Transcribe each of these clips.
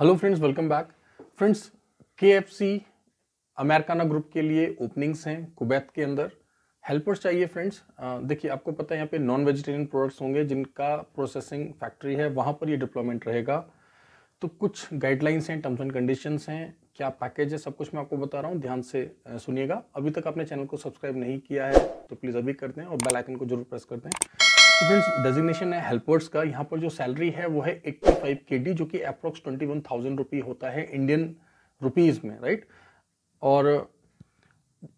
hello friends welcome back friends K F C Americana group के लिए openings हैं कुबैत के अंदर हेल्पर्स चाहिए फ्रेंड्स uh, देखिए आपको पता है यहाँ पे नॉन वेजिटेरियन प्रोडक्ट्स होंगे जिनका प्रोसेसिंग फैक्ट्री है वहाँ पर ये डिप्लॉयमेंट रहेगा तो कुछ गाइडलाइंस हैं टर्म्स एंड कंडीशंस हैं क्या पैकेज है सब कुछ मैं आपको बता रहा हूँ ध्यान से uh, सुनिएगा अभी तक आपने चैनल को सब्सक्राइब नहीं किया है तो प्लीज़ अभी कर दें और बेल आइकन को जरूर प्रेस कर दें स्टूडेंट्स डेजिग्नेशन है हेल्पर्स का यहाँ पर जो सैलरी है वो है एट्टी फाइव के डी जो कि approx twenty one thousand rupee होता है इंडियन रुपीज़ में राइट और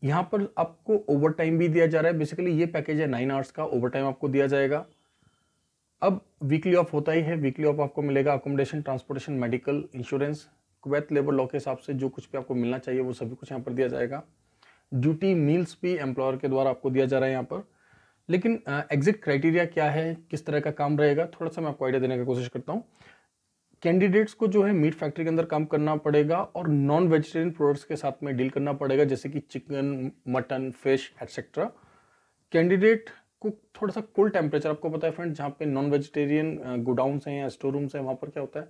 यहाँ पर आपको ओवर टाइम भी दिया जा रहा है बेसिकली ये पैकेज है नाइन आवर्स का ओवर टाइम आपको दिया जाएगा अब वीकली ऑफ होता ही है वीकली ऑफ आपको मिलेगा accommodation transportation medical insurance Kuwait labour law के हिसाब से जो कुछ भी आपको मिलना चाहिए वो सभी कुछ यहाँ पर दिया जाएगा ड्यूटी मील्स भी एम्प्लॉयर के द्वारा आपको दिया जा रहा है यहाँ पर लेकिन एग्जिट क्राइटेरिया क्या है किस तरह का काम रहेगा थोड़ा सा मैं आपको आइडिया देने की कोशिश करता हूँ कैंडिडेट्स को जो है मीट फैक्ट्री के अंदर काम करना पड़ेगा और नॉन वेजिटेरियन प्रोडक्ट्स के साथ में डील करना पड़ेगा जैसे कि chicken mutton fish etcetera candidate को थोड़ा सा कोल्ड टेम्परेचर आपको पता है फ्रेंड जहाँ पे नॉन वेजिटेरियन गोडाउन हैं या स्टोर रूम्स हैं वहाँ पर क्या होता है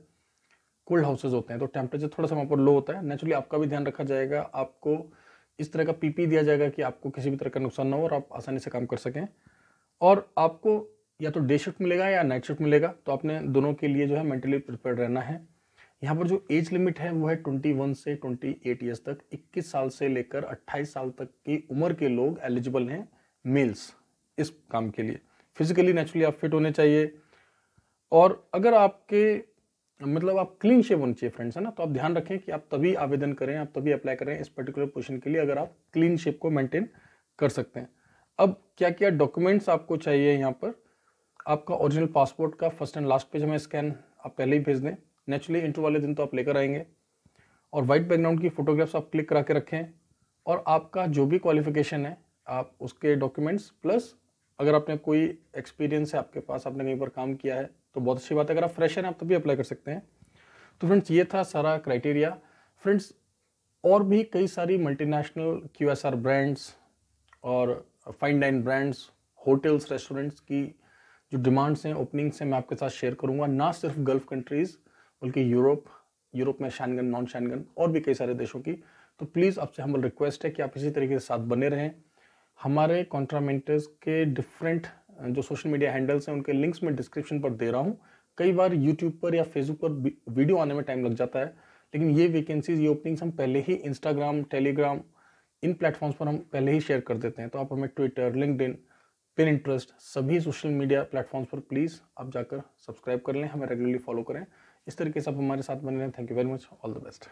कोल्ड हाउसेज होते हैं तो टेम्परेचर थोड़ा सा वहाँ पर लो होता है नेचुरली आपका भी ध्यान रखा जाएगा आपको इस तरह का पीपी दिया जाएगा कि आपको किसी भी तरह का नुकसान ना हो और आप आसानी से काम कर सकें और आपको या तो डे शिफ्ट मिलेगा या नाइट शिफ्ट मिलेगा तो आपने दोनों के लिए जो है मेंटली प्रिपेयर रहना है यहाँ पर जो एज लिमिट है वो है ट्वेंटी वन से ट्वेंटी एट ईयर्स तक इक्कीस साल से लेकर अट्ठाईस साल तक की उम्र के लोग एलिजिबल हैं मेल्स इस काम के लिए फिजिकली नेचुरली आप फिट होने चाहिए और अगर आपके मतलब आप क्लीन शेप होनी चाहिए फ्रेंड्स है ना तो आप ध्यान रखें कि आप तभी आवेदन करें आप तभी अप्लाई करें इस पर्टिकुलर पोजिशन के लिए अगर आप क्लीन शेप को मेंटेन कर सकते हैं अब क्या क्या डॉक्यूमेंट्स आपको चाहिए यहाँ पर आपका ओरिजिनल पासपोर्ट का फर्स्ट एंड लास्ट पेज हमें स्कैन आप पहले ही भेज दें नेचुरली इंटरव्यू वाले दिन तो आप लेकर आएंगे और वाइट बैकग्राउंड की फ़ोटोग्राफ्स आप क्लिक करा के रखें और आपका जो भी क्वालिफिकेशन है आप उसके डॉक्यूमेंट्स प्लस अगर आपने कोई एक्सपीरियंस है आपके पास आपने कहीं पर काम किया है तो बहुत अच्छी बात है अगर आप फ्रेशर हैं आप तभी अप्लाई कर सकते हैं तो फ्रेंड्स ये था सारा क्राइटेरिया फ्रेंड्स और भी कई सारी मल्टीनेशनल क्यू ब्रांड्स और fine dine brands hotels restaurants की जो डिमांड्स हैं ओपनिंग्स हैं मैं आपके साथ शेयर करूंगा ना सिर्फ गल्फ कंट्रीज़ बल्कि यूरोप यूरोप में शैनगन नॉन शैनगन और भी कई सारे देशों की तो प्लीज़ आपसे हम रिक्वेस्ट है कि आप इसी तरीके से साथ बने रहें हमारे कॉन्ट्रामेंटर्स के डिफरेंट जो सोशल मीडिया हैंडल्स हैं उनके लिंक्स मैं डिस्क्रिप्शन पर दे रहा हूँ कई बार यूट्यूब पर या फेसबुक पर वीडियो आने में टाइम लग जाता है लेकिन ये वैकेंसीज ये ओपनिंग्स हम पहले ही इंस्टाग्राम टेलीग्राम इन प्लेटफॉर्म्स पर हम पहले ही शेयर कर देते हैं तो आप हमें ट्विटर लिंकड पिन इंटरेस्ट सभी सोशल मीडिया प्लेटफॉर्म्स पर प्लीज़ आप जाकर सब्सक्राइब कर लें हमें रेगुलरली फॉलो करें इस तरीके से आप हमारे साथ बने रहें thank you very much all the best